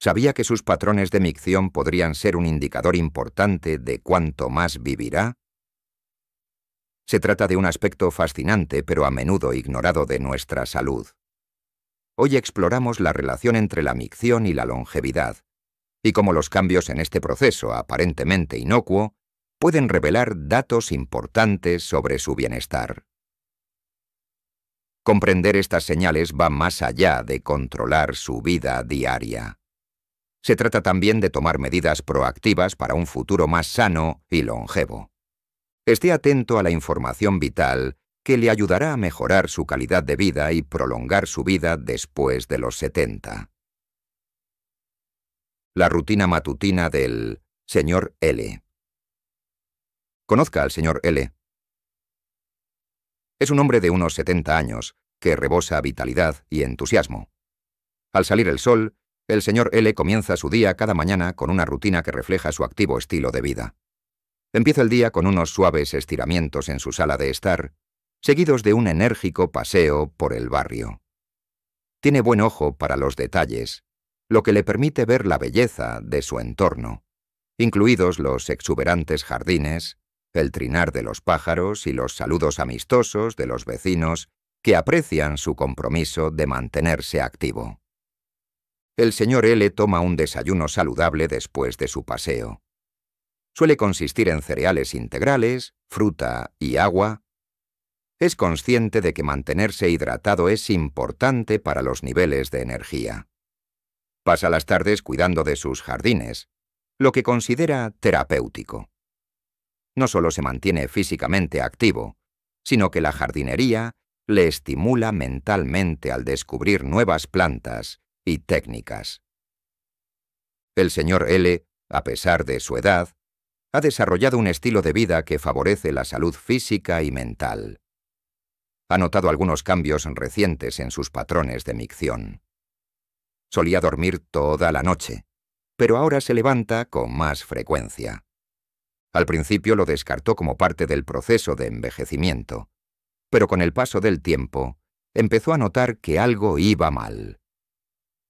Sabía que sus patrones de micción podrían ser un indicador importante de cuánto más vivirá. Se trata de un aspecto fascinante pero a menudo ignorado de nuestra salud. Hoy exploramos la relación entre la micción y la longevidad, y cómo los cambios en este proceso aparentemente inocuo pueden revelar datos importantes sobre su bienestar. Comprender estas señales va más allá de controlar su vida diaria. Se trata también de tomar medidas proactivas para un futuro más sano y longevo. Esté atento a la información vital que le ayudará a mejorar su calidad de vida y prolongar su vida después de los 70. La rutina matutina del señor L. Conozca al señor L. Es un hombre de unos 70 años que rebosa vitalidad y entusiasmo. Al salir el sol, el señor L comienza su día cada mañana con una rutina que refleja su activo estilo de vida. Empieza el día con unos suaves estiramientos en su sala de estar, seguidos de un enérgico paseo por el barrio. Tiene buen ojo para los detalles, lo que le permite ver la belleza de su entorno, incluidos los exuberantes jardines, el trinar de los pájaros y los saludos amistosos de los vecinos que aprecian su compromiso de mantenerse activo el señor L toma un desayuno saludable después de su paseo. Suele consistir en cereales integrales, fruta y agua. Es consciente de que mantenerse hidratado es importante para los niveles de energía. Pasa las tardes cuidando de sus jardines, lo que considera terapéutico. No solo se mantiene físicamente activo, sino que la jardinería le estimula mentalmente al descubrir nuevas plantas, y técnicas. El señor L, a pesar de su edad, ha desarrollado un estilo de vida que favorece la salud física y mental. Ha notado algunos cambios recientes en sus patrones de micción. Solía dormir toda la noche, pero ahora se levanta con más frecuencia. Al principio lo descartó como parte del proceso de envejecimiento, pero con el paso del tiempo empezó a notar que algo iba mal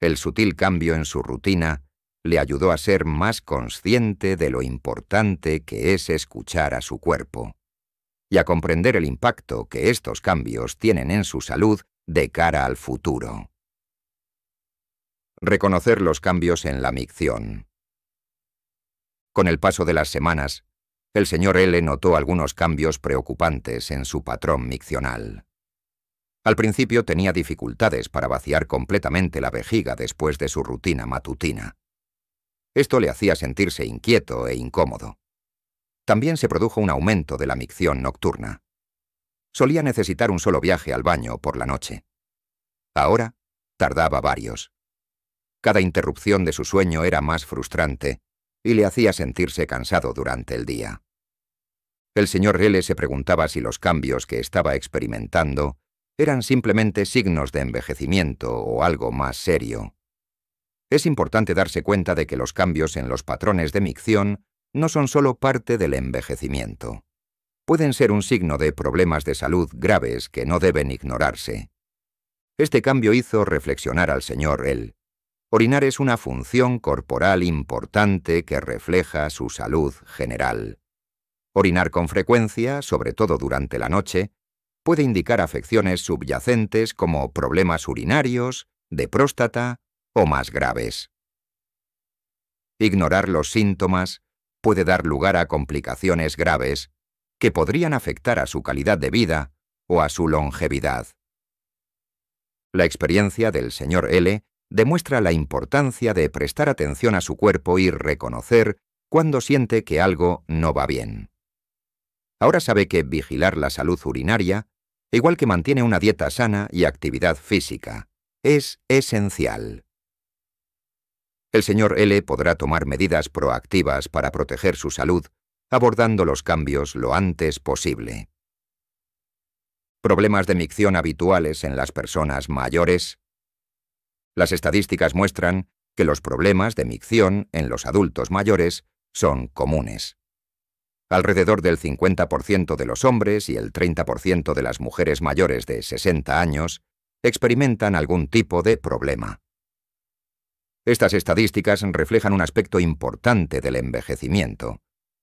el sutil cambio en su rutina le ayudó a ser más consciente de lo importante que es escuchar a su cuerpo y a comprender el impacto que estos cambios tienen en su salud de cara al futuro. Reconocer los cambios en la micción. Con el paso de las semanas, el señor L notó algunos cambios preocupantes en su patrón miccional. Al principio tenía dificultades para vaciar completamente la vejiga después de su rutina matutina. Esto le hacía sentirse inquieto e incómodo. También se produjo un aumento de la micción nocturna. Solía necesitar un solo viaje al baño por la noche. Ahora tardaba varios. Cada interrupción de su sueño era más frustrante y le hacía sentirse cansado durante el día. El señor L se preguntaba si los cambios que estaba experimentando eran simplemente signos de envejecimiento o algo más serio. Es importante darse cuenta de que los cambios en los patrones de micción no son solo parte del envejecimiento. Pueden ser un signo de problemas de salud graves que no deben ignorarse. Este cambio hizo reflexionar al señor él. Orinar es una función corporal importante que refleja su salud general. Orinar con frecuencia, sobre todo durante la noche, puede indicar afecciones subyacentes como problemas urinarios, de próstata o más graves. Ignorar los síntomas puede dar lugar a complicaciones graves que podrían afectar a su calidad de vida o a su longevidad. La experiencia del señor L demuestra la importancia de prestar atención a su cuerpo y reconocer cuando siente que algo no va bien ahora sabe que vigilar la salud urinaria, igual que mantiene una dieta sana y actividad física, es esencial. El señor L podrá tomar medidas proactivas para proteger su salud, abordando los cambios lo antes posible. Problemas de micción habituales en las personas mayores. Las estadísticas muestran que los problemas de micción en los adultos mayores son comunes. Alrededor del 50% de los hombres y el 30% de las mujeres mayores de 60 años experimentan algún tipo de problema. Estas estadísticas reflejan un aspecto importante del envejecimiento,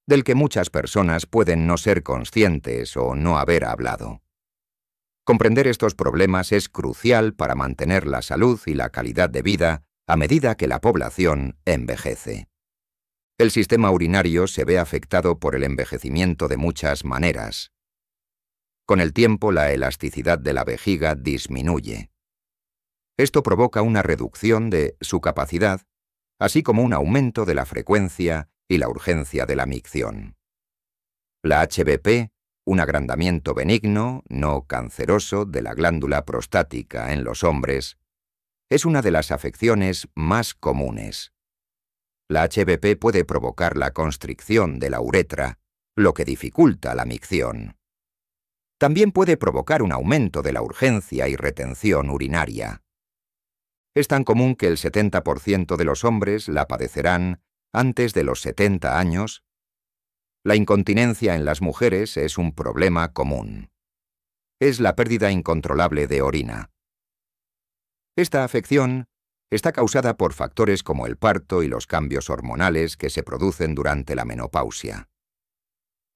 del que muchas personas pueden no ser conscientes o no haber hablado. Comprender estos problemas es crucial para mantener la salud y la calidad de vida a medida que la población envejece. El sistema urinario se ve afectado por el envejecimiento de muchas maneras. Con el tiempo la elasticidad de la vejiga disminuye. Esto provoca una reducción de su capacidad, así como un aumento de la frecuencia y la urgencia de la micción. La HBP, un agrandamiento benigno, no canceroso de la glándula prostática en los hombres, es una de las afecciones más comunes. La HBP puede provocar la constricción de la uretra, lo que dificulta la micción. También puede provocar un aumento de la urgencia y retención urinaria. Es tan común que el 70% de los hombres la padecerán antes de los 70 años. La incontinencia en las mujeres es un problema común. Es la pérdida incontrolable de orina. Esta afección está causada por factores como el parto y los cambios hormonales que se producen durante la menopausia.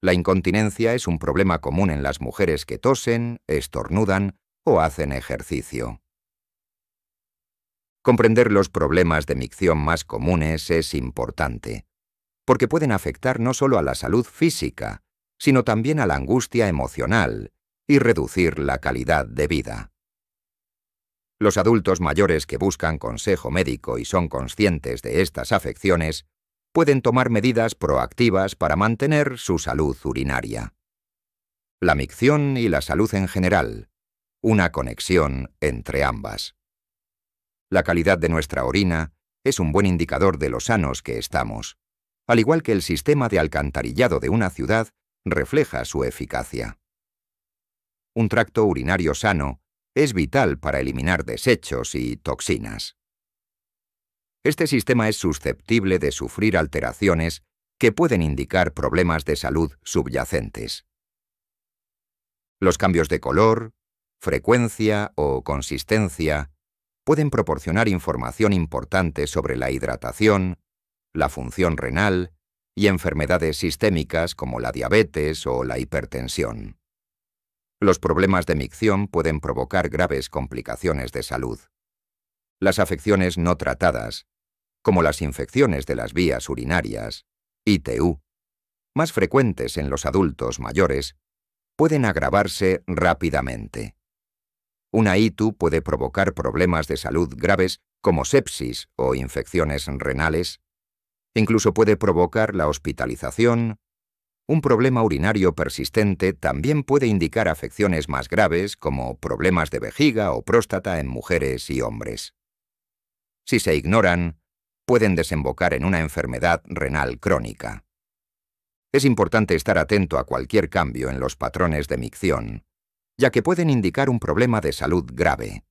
La incontinencia es un problema común en las mujeres que tosen, estornudan o hacen ejercicio. Comprender los problemas de micción más comunes es importante, porque pueden afectar no solo a la salud física, sino también a la angustia emocional y reducir la calidad de vida. Los adultos mayores que buscan consejo médico y son conscientes de estas afecciones pueden tomar medidas proactivas para mantener su salud urinaria. La micción y la salud en general. Una conexión entre ambas. La calidad de nuestra orina es un buen indicador de lo sanos que estamos, al igual que el sistema de alcantarillado de una ciudad refleja su eficacia. Un tracto urinario sano es vital para eliminar desechos y toxinas. Este sistema es susceptible de sufrir alteraciones que pueden indicar problemas de salud subyacentes. Los cambios de color, frecuencia o consistencia pueden proporcionar información importante sobre la hidratación, la función renal y enfermedades sistémicas como la diabetes o la hipertensión. Los problemas de micción pueden provocar graves complicaciones de salud. Las afecciones no tratadas, como las infecciones de las vías urinarias, ITU, más frecuentes en los adultos mayores, pueden agravarse rápidamente. Una ITU puede provocar problemas de salud graves como sepsis o infecciones renales. Incluso puede provocar la hospitalización un problema urinario persistente también puede indicar afecciones más graves como problemas de vejiga o próstata en mujeres y hombres. Si se ignoran, pueden desembocar en una enfermedad renal crónica. Es importante estar atento a cualquier cambio en los patrones de micción, ya que pueden indicar un problema de salud grave.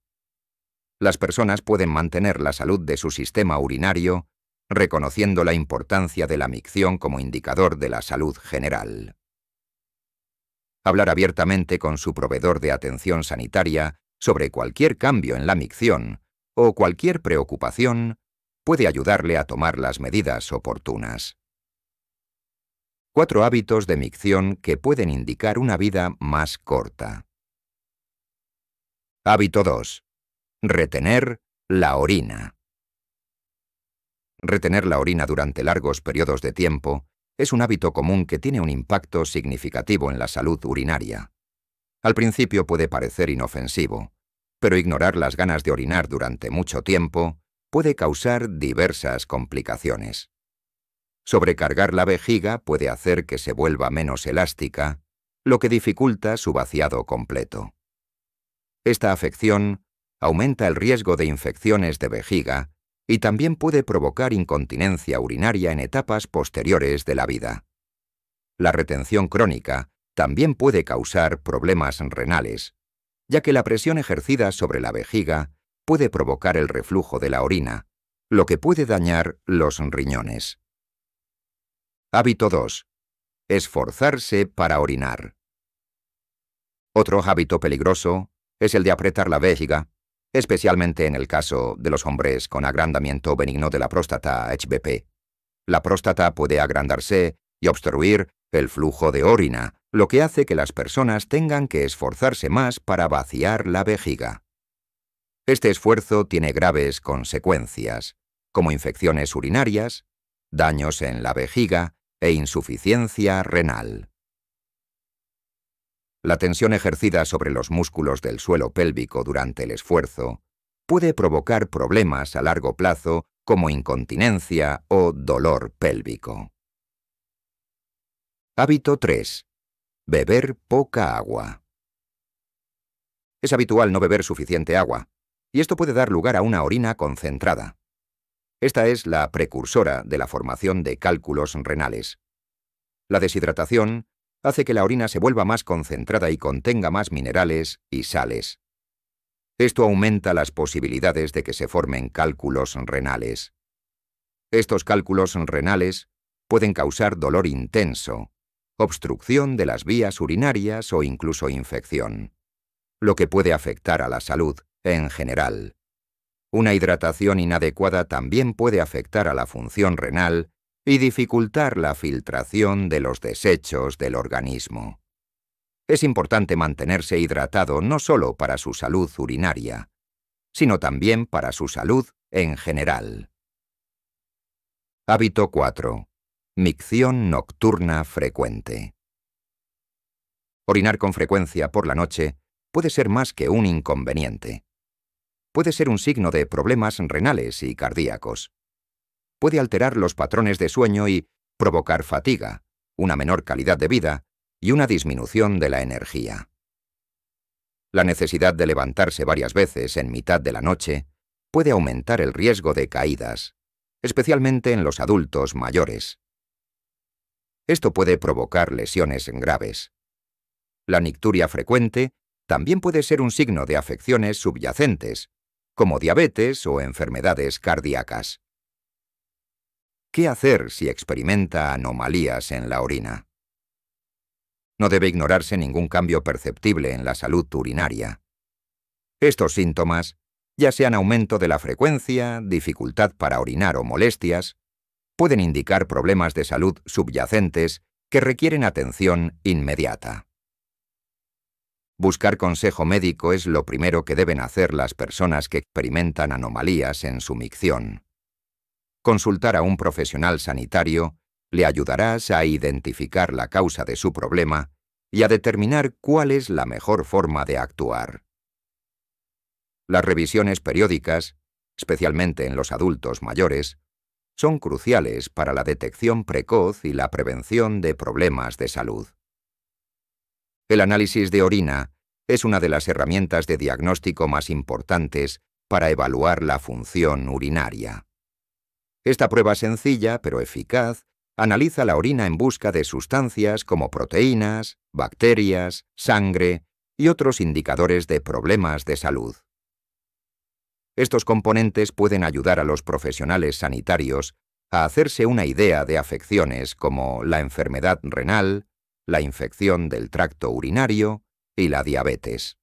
Las personas pueden mantener la salud de su sistema urinario reconociendo la importancia de la micción como indicador de la salud general. Hablar abiertamente con su proveedor de atención sanitaria sobre cualquier cambio en la micción o cualquier preocupación puede ayudarle a tomar las medidas oportunas. Cuatro hábitos de micción que pueden indicar una vida más corta. Hábito 2. Retener la orina. Retener la orina durante largos periodos de tiempo es un hábito común que tiene un impacto significativo en la salud urinaria. Al principio puede parecer inofensivo, pero ignorar las ganas de orinar durante mucho tiempo puede causar diversas complicaciones. Sobrecargar la vejiga puede hacer que se vuelva menos elástica, lo que dificulta su vaciado completo. Esta afección aumenta el riesgo de infecciones de vejiga y también puede provocar incontinencia urinaria en etapas posteriores de la vida. La retención crónica también puede causar problemas renales, ya que la presión ejercida sobre la vejiga puede provocar el reflujo de la orina, lo que puede dañar los riñones. Hábito 2. Esforzarse para orinar. Otro hábito peligroso es el de apretar la vejiga especialmente en el caso de los hombres con agrandamiento benigno de la próstata HBP. La próstata puede agrandarse y obstruir el flujo de orina, lo que hace que las personas tengan que esforzarse más para vaciar la vejiga. Este esfuerzo tiene graves consecuencias, como infecciones urinarias, daños en la vejiga e insuficiencia renal. La tensión ejercida sobre los músculos del suelo pélvico durante el esfuerzo puede provocar problemas a largo plazo como incontinencia o dolor pélvico. Hábito 3. Beber poca agua. Es habitual no beber suficiente agua, y esto puede dar lugar a una orina concentrada. Esta es la precursora de la formación de cálculos renales. La deshidratación hace que la orina se vuelva más concentrada y contenga más minerales y sales. Esto aumenta las posibilidades de que se formen cálculos renales. Estos cálculos renales pueden causar dolor intenso, obstrucción de las vías urinarias o incluso infección, lo que puede afectar a la salud en general. Una hidratación inadecuada también puede afectar a la función renal y dificultar la filtración de los desechos del organismo. Es importante mantenerse hidratado no solo para su salud urinaria, sino también para su salud en general. Hábito 4. Micción nocturna frecuente. Orinar con frecuencia por la noche puede ser más que un inconveniente. Puede ser un signo de problemas renales y cardíacos puede alterar los patrones de sueño y provocar fatiga, una menor calidad de vida y una disminución de la energía. La necesidad de levantarse varias veces en mitad de la noche puede aumentar el riesgo de caídas, especialmente en los adultos mayores. Esto puede provocar lesiones graves. La nicturia frecuente también puede ser un signo de afecciones subyacentes, como diabetes o enfermedades cardíacas. ¿Qué hacer si experimenta anomalías en la orina? No debe ignorarse ningún cambio perceptible en la salud urinaria. Estos síntomas, ya sean aumento de la frecuencia, dificultad para orinar o molestias, pueden indicar problemas de salud subyacentes que requieren atención inmediata. Buscar consejo médico es lo primero que deben hacer las personas que experimentan anomalías en su micción. Consultar a un profesional sanitario le ayudarás a identificar la causa de su problema y a determinar cuál es la mejor forma de actuar. Las revisiones periódicas, especialmente en los adultos mayores, son cruciales para la detección precoz y la prevención de problemas de salud. El análisis de orina es una de las herramientas de diagnóstico más importantes para evaluar la función urinaria. Esta prueba sencilla, pero eficaz, analiza la orina en busca de sustancias como proteínas, bacterias, sangre y otros indicadores de problemas de salud. Estos componentes pueden ayudar a los profesionales sanitarios a hacerse una idea de afecciones como la enfermedad renal, la infección del tracto urinario y la diabetes.